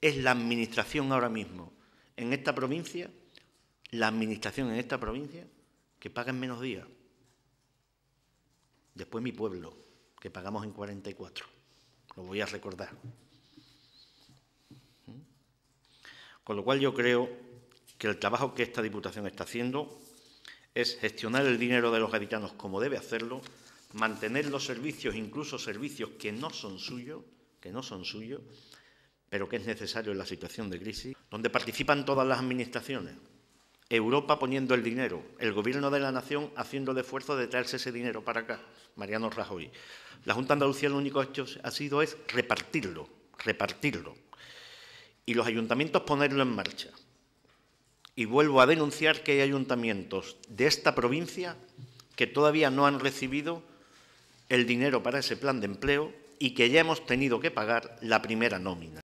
Es la administración ahora mismo en esta provincia, la administración en esta provincia que paga en menos días. Después mi pueblo, que pagamos en 44. Lo voy a recordar. ¿Mm? Con lo cual yo creo que el trabajo que esta Diputación está haciendo es gestionar el dinero de los gaditanos como debe hacerlo, mantener los servicios, incluso servicios que no son suyos, que no son suyos, pero que es necesario en la situación de crisis, donde participan todas las administraciones. Europa poniendo el dinero, el Gobierno de la Nación haciendo el esfuerzo de traerse ese dinero para acá, Mariano Rajoy. La Junta de Andalucía lo único hecho ha sido es repartirlo, repartirlo. Y los ayuntamientos ponerlo en marcha. Y vuelvo a denunciar que hay ayuntamientos de esta provincia que todavía no han recibido el dinero para ese plan de empleo y que ya hemos tenido que pagar la primera nómina.